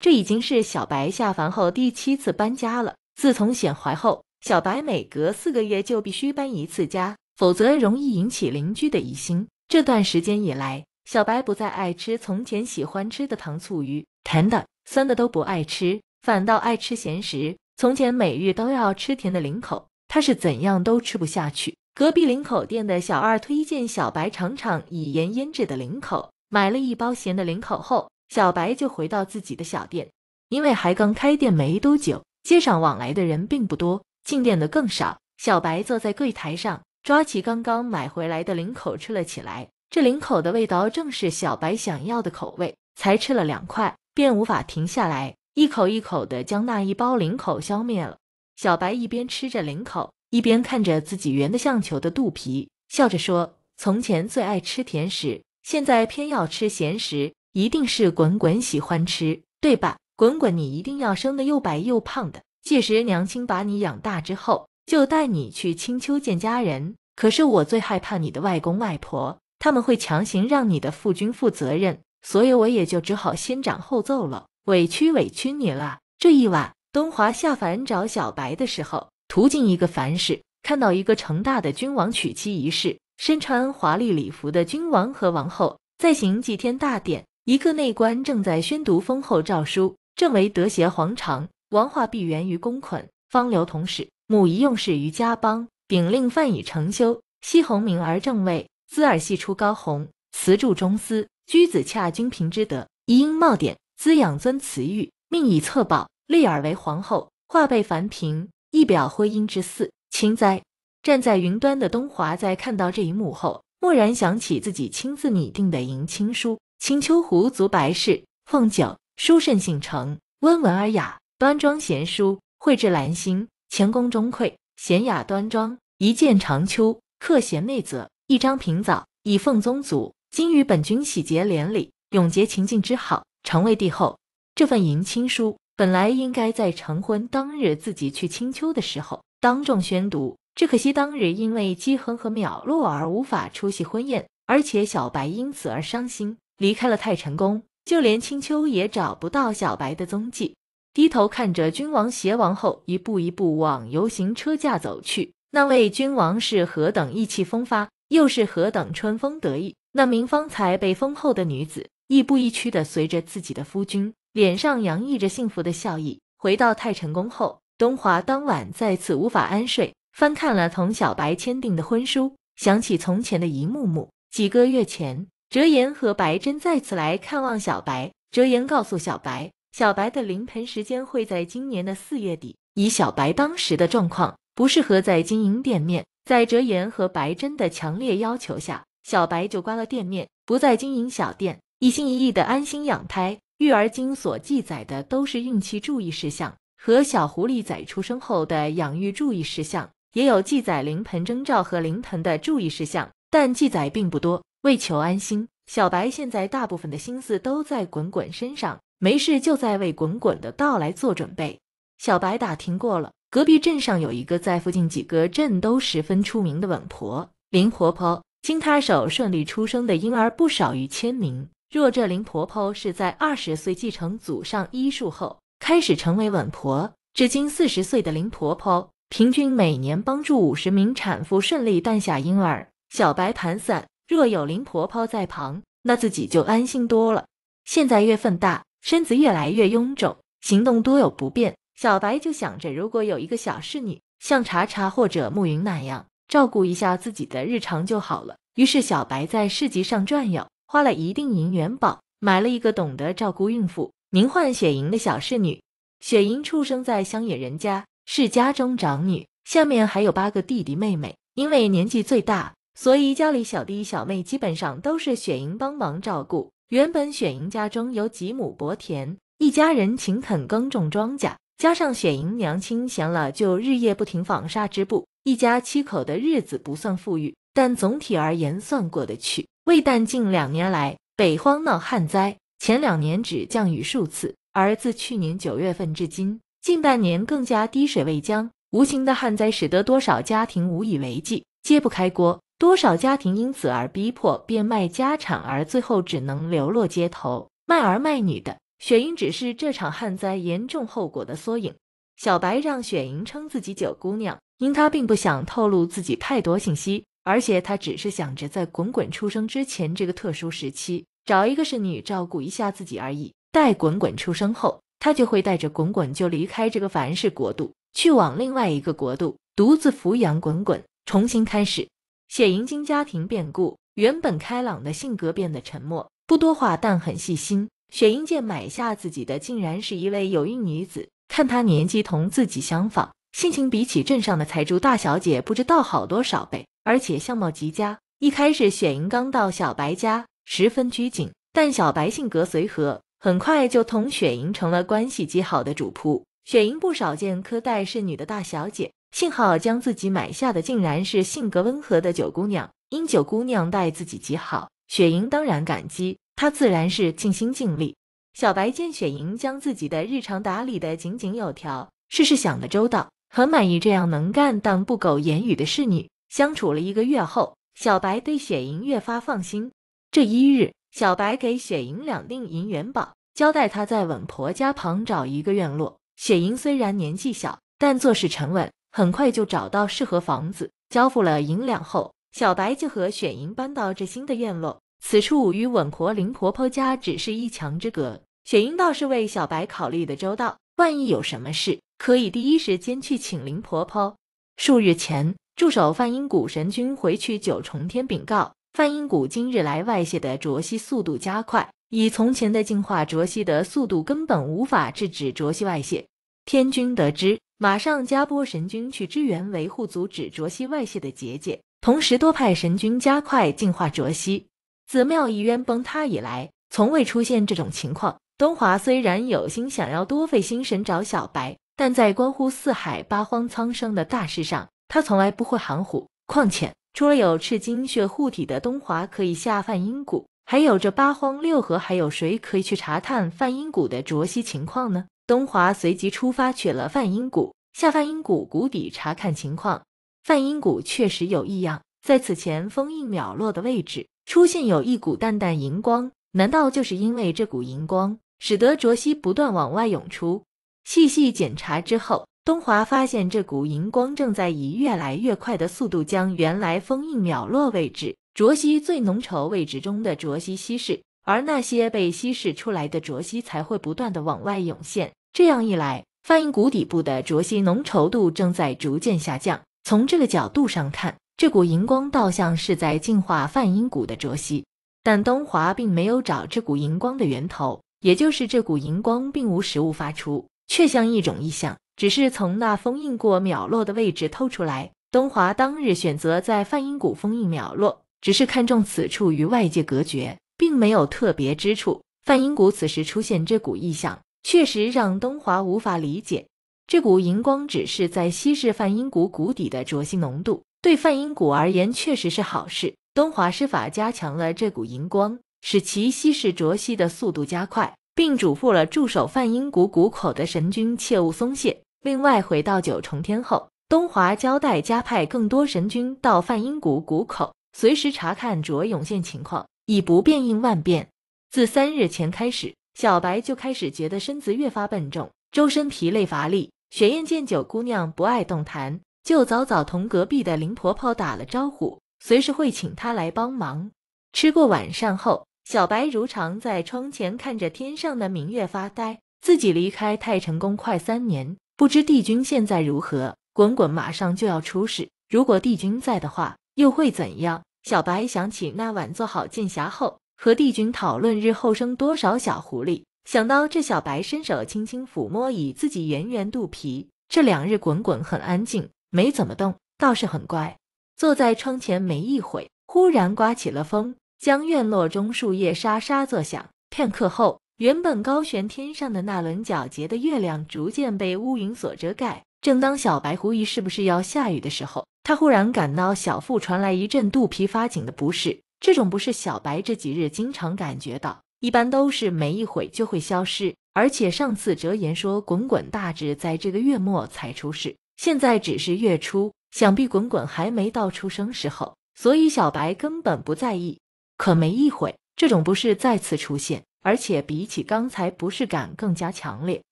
这已经是小白下凡后第七次搬家了。自从显怀后，小白每隔四个月就必须搬一次家，否则容易引起邻居的疑心。这段时间以来，小白不再爱吃从前喜欢吃的糖醋鱼，甜的、酸的都不爱吃，反倒爱吃咸食。从前每日都要吃甜的零口，他是怎样都吃不下去。隔壁零口店的小二推荐小白尝尝以盐腌制的零口，买了一包咸的零口后。小白就回到自己的小店，因为还刚开店没多久，街上往来的人并不多，进店的更少。小白坐在柜台上，抓起刚刚买回来的零口吃了起来。这零口的味道正是小白想要的口味，才吃了两块便无法停下来，一口一口的将那一包零口消灭了。小白一边吃着零口，一边看着自己圆的像球的肚皮，笑着说：“从前最爱吃甜食，现在偏要吃咸食。”一定是滚滚喜欢吃，对吧？滚滚，你一定要生的又白又胖的。届时娘亲把你养大之后，就带你去青丘见家人。可是我最害怕你的外公外婆，他们会强行让你的父君负责任，所以我也就只好先斩后奏了，委屈委屈你了。这一晚，东华下凡找小白的时候，途径一个凡世，看到一个成大的君王娶妻仪式，身穿华丽礼服的君王和王后在行祭天大典。一个内官正在宣读封后诏书，正为德协皇长，王化必源于公捆，方流同始。母仪用事于家邦，秉令范以成修，西鸿明而正位，资尔系出高鸿，辞著中司，居子洽君平之德，宜应茂典，滋养尊慈玉，命以册宝，立尔为皇后，化被凡平，一表婚姻之嗣，钦哉！站在云端的东华在看到这一幕后，蓦然想起自己亲自拟定的迎亲书。青丘狐族白氏凤九，书圣姓程，温文尔雅，端庄贤淑，蕙质兰心，谦恭中馈，娴雅端庄，一见长秋，克贤内泽，一张平早，以奉宗祖。今与本君喜结连理，永结秦晋之好，成为帝后。这份迎亲书本来应该在成婚当日自己去青丘的时候当众宣读，只可惜当日因为姬恒和淼落而无法出席婚宴，而且小白因此而伤心。离开了太晨宫，就连青丘也找不到小白的踪迹。低头看着君王携王后一步一步往游行车驾走去，那位君王是何等意气风发，又是何等春风得意。那名方才被封后的女子，亦步亦趋的随着自己的夫君，脸上洋溢着幸福的笑意。回到太晨宫后，东华当晚再次无法安睡，翻看了同小白签订的婚书，想起从前的一幕幕。几个月前。哲言和白真再次来看望小白。哲言告诉小白，小白的临盆时间会在今年的四月底。以小白当时的状况，不适合在经营店面。在哲言和白真的强烈要求下，小白就关了店面，不再经营小店，一心一意的安心养胎。育儿经所记载的都是孕期注意事项和小狐狸仔出生后的养育注意事项，也有记载临盆征兆和临盆的注意事项，但记载并不多。为求安心，小白现在大部分的心思都在滚滚身上。没事就在为滚滚的到来做准备。小白打听过了，隔壁镇上有一个在附近几个镇都十分出名的稳婆林婆婆，经她手顺利出生的婴儿不少于千名。若这林婆婆是在二十岁继承祖上医术后开始成为稳婆，至今四十岁的林婆婆，平均每年帮助五十名产妇顺利诞下婴儿。小白盘算。若有林婆婆在旁，那自己就安心多了。现在月份大，身子越来越臃肿，行动多有不便。小白就想着，如果有一个小侍女，像茶茶或者暮云那样，照顾一下自己的日常就好了。于是，小白在市集上转悠，花了一锭银元宝，买了一个懂得照顾孕妇，名唤雪莹的小侍女。雪莹出生在乡野人家，是家中长女，下面还有八个弟弟妹妹，因为年纪最大。所以家里小弟小妹基本上都是雪莹帮忙照顾。原本雪莹家中有几亩薄田，一家人勤恳耕种庄稼，加上雪莹娘亲闲了就日夜不停纺纱织布，一家七口的日子不算富裕，但总体而言算过得去。未但近两年来北荒闹旱灾，前两年只降雨数次，而自去年九月份至今，近半年更加滴水未降。无情的旱灾使得多少家庭无以为继，揭不开锅。多少家庭因此而逼迫变卖家产，而最后只能流落街头卖儿卖女的雪莹只是这场旱灾严重后果的缩影。小白让雪莹称自己九姑娘，因她并不想透露自己太多信息，而且她只是想着在滚滚出生之前这个特殊时期，找一个侍女照顾一下自己而已。待滚滚出生后，她就会带着滚滚就离开这个凡世国度，去往另外一个国度，独自抚养滚滚，重新开始。雪莹经家庭变故，原本开朗的性格变得沉默，不多话，但很细心。雪莹见买下自己的竟然是一位有孕女子，看她年纪同自己相仿，性情比起镇上的财主大小姐不知道好多少倍，而且相貌极佳。一开始雪莹刚到小白家，十分拘谨，但小白性格随和，很快就同雪莹成了关系极好的主仆。雪莹不少见苛待侍女的大小姐。幸好将自己买下的竟然是性格温和的九姑娘，因九姑娘待自己极好，雪莹当然感激，她自然是尽心尽力。小白见雪莹将自己的日常打理得井井有条，事事想得周到，很满意这样能干但不苟言语的侍女。相处了一个月后，小白对雪莹越发放心。这一日，小白给雪莹两锭银元宝，交代她在稳婆家旁找一个院落。雪莹虽然年纪小，但做事沉稳。很快就找到适合房子，交付了银两后，小白就和雪莹搬到这新的院落。此处与稳婆林婆婆家只是一墙之隔。雪莹倒是为小白考虑的周到，万一有什么事，可以第一时间去请林婆婆。数日前，助手梵音谷神君回去九重天禀告，梵音谷今日来外泄的浊息速度加快，以从前的净化浊息的速度根本无法制止浊息外泄。天君得知。马上加拨神君去支援、维护、阻止浊西外泄的结界，同时多派神君加快净化浊西。子庙一渊崩塌以来，从未出现这种情况。东华虽然有心想要多费心神找小白，但在关乎四海八荒苍生的大事上，他从来不会含糊。况且，除了有赤金血护体的东华可以下泛阴谷，还有这八荒六合，还有谁可以去查探梵音谷的浊西情况呢？东华随即出发，去了泛音谷，下泛音谷谷底查看情况。泛音谷确实有异样，在此前封印秒落的位置出现有一股淡淡荧光，难道就是因为这股荧光，使得浊息不断往外涌出？细细检查之后，东华发现这股荧光正在以越来越快的速度，将原来封印秒落位置浊息最浓稠位置中的浊息稀释，而那些被稀释出来的浊息才会不断的往外涌现。这样一来，梵音谷底部的浊息浓稠度正在逐渐下降。从这个角度上看，这股荧光倒像是在净化泛音谷的浊息。但东华并没有找这股荧光的源头，也就是这股荧光并无实物发出，却像一种异象，只是从那封印过秒落的位置透出来。东华当日选择在泛音谷封印秒落，只是看中此处与外界隔绝，并没有特别之处。泛音谷此时出现这股异象。确实让东华无法理解，这股荧光只是在稀释泛音谷谷底的浊性浓度，对泛音谷而言确实是好事。东华施法加强了这股荧光，使其稀释浊息的速度加快，并嘱咐了驻守泛音谷谷口的神君切勿松懈。另外，回到九重天后，东华交代加派更多神君到泛音谷谷口，随时查看浊涌现情况，以不变应万变。自三日前开始。小白就开始觉得身子越发笨重，周身疲累乏力。雪雁见九姑娘不爱动弹，就早早同隔壁的林婆婆打了招呼，随时会请她来帮忙。吃过晚膳后，小白如常在窗前看着天上的明月发呆。自己离开太成功快三年，不知帝君现在如何。滚滚马上就要出事，如果帝君在的话，又会怎样？小白想起那晚做好剑匣后。和帝君讨论日后生多少小狐狸。想到这，小白伸手轻轻抚摸以自己圆圆肚皮。这两日滚滚很安静，没怎么动，倒是很乖。坐在窗前没一会，忽然刮起了风，将院落中树叶沙沙作响。片刻后，原本高悬天上的那轮皎洁的月亮逐渐被乌云所遮盖。正当小白狐疑是不是要下雨的时候，他忽然感到小腹传来一阵肚皮发紧的不适。这种不是小白这几日经常感觉到，一般都是没一会就会消失。而且上次哲言说滚滚大致在这个月末才出世，现在只是月初，想必滚滚还没到出生时候，所以小白根本不在意。可没一会，这种不适再次出现，而且比起刚才不适感更加强烈，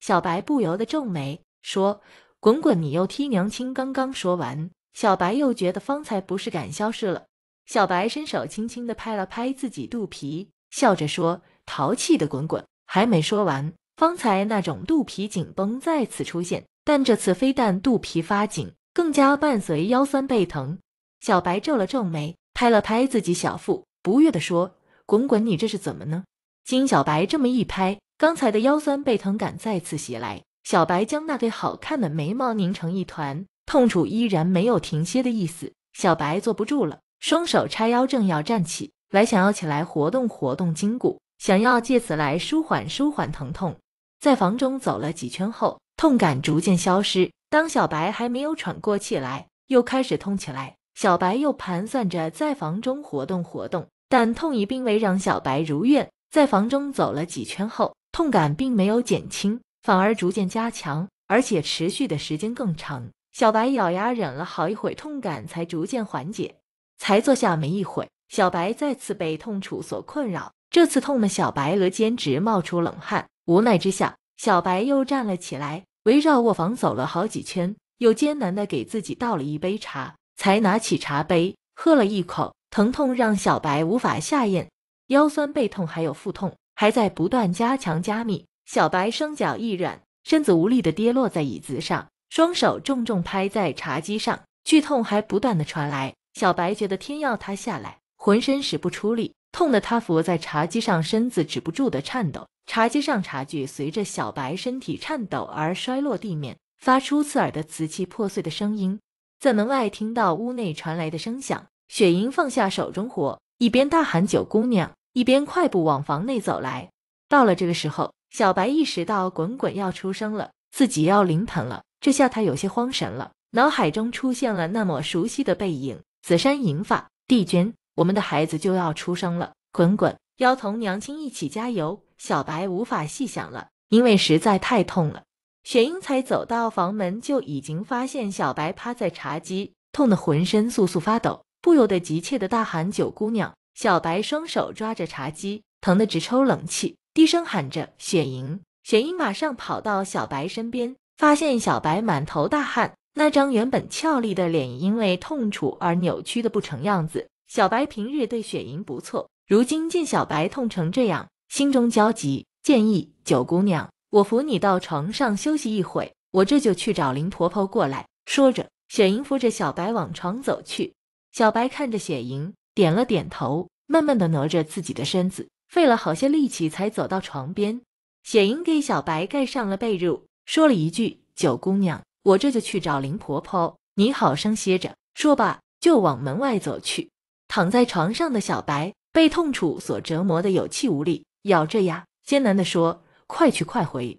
小白不由得皱眉说：“滚滚，你又踢娘亲。”刚刚说完，小白又觉得方才不适感消失了。小白伸手轻轻地拍了拍自己肚皮，笑着说：“淘气的滚滚。”还没说完，方才那种肚皮紧绷再次出现，但这次非但肚皮发紧，更加伴随腰酸背疼。小白皱了皱眉，拍了拍自己小腹，不悦地说：“滚滚，你这是怎么呢？”经小白这么一拍，刚才的腰酸背疼感再次袭来。小白将那对好看的眉毛拧成一团，痛楚依然没有停歇的意思。小白坐不住了。双手叉腰，正要站起来，想要起来活动活动筋骨，想要借此来舒缓舒缓疼痛。在房中走了几圈后，痛感逐渐消失。当小白还没有喘过气来，又开始痛起来。小白又盘算着在房中活动活动，但痛意并未让小白如愿。在房中走了几圈后，痛感并没有减轻，反而逐渐加强，而且持续的时间更长。小白咬牙忍了好一会痛感才逐渐缓解。才坐下没一会，小白再次被痛楚所困扰。这次痛的小白额间直冒出冷汗。无奈之下，小白又站了起来，围绕卧房走了好几圈，又艰难的给自己倒了一杯茶，才拿起茶杯喝了一口。疼痛让小白无法下咽，腰酸背痛还有腹痛还在不断加强加密。小白双脚一软，身子无力的跌落在椅子上，双手重重拍在茶几上，剧痛还不断的传来。小白觉得天要塌下来，浑身使不出力，痛得他伏在茶几上，身子止不住的颤抖。茶几上茶具随着小白身体颤抖而摔落地面，发出刺耳的瓷器破碎的声音。在门外听到屋内传来的声响，雪莹放下手中活，一边大喊“九姑娘”，一边快步往房内走来。到了这个时候，小白意识到滚滚要出生了，自己要临盆了。这下他有些慌神了，脑海中出现了那么熟悉的背影。紫衫银发帝君，我们的孩子就要出生了。滚滚要同娘亲一起加油。小白无法细想了，因为实在太痛了。雪英才走到房门，就已经发现小白趴在茶几，痛得浑身簌簌发抖，不由得急切的大喊：“九姑娘！”小白双手抓着茶几，疼得直抽冷气，低声喊着：“雪莹！”雪莹马上跑到小白身边，发现小白满头大汗。那张原本俏丽的脸因为痛楚而扭曲的不成样子。小白平日对雪莹不错，如今见小白痛成这样，心中焦急，建议九姑娘：“我扶你到床上休息一会，我这就去找林婆婆过来。”说着，雪莹扶着小白往床走去。小白看着雪莹，点了点头，慢慢的挪着自己的身子，费了好些力气才走到床边。雪莹给小白盖上了被褥，说了一句：“九姑娘。”我这就去找林婆婆，你好生歇着。说罢，就往门外走去。躺在床上的小白被痛楚所折磨的有气无力，咬着牙，艰难地说：“快去快回。”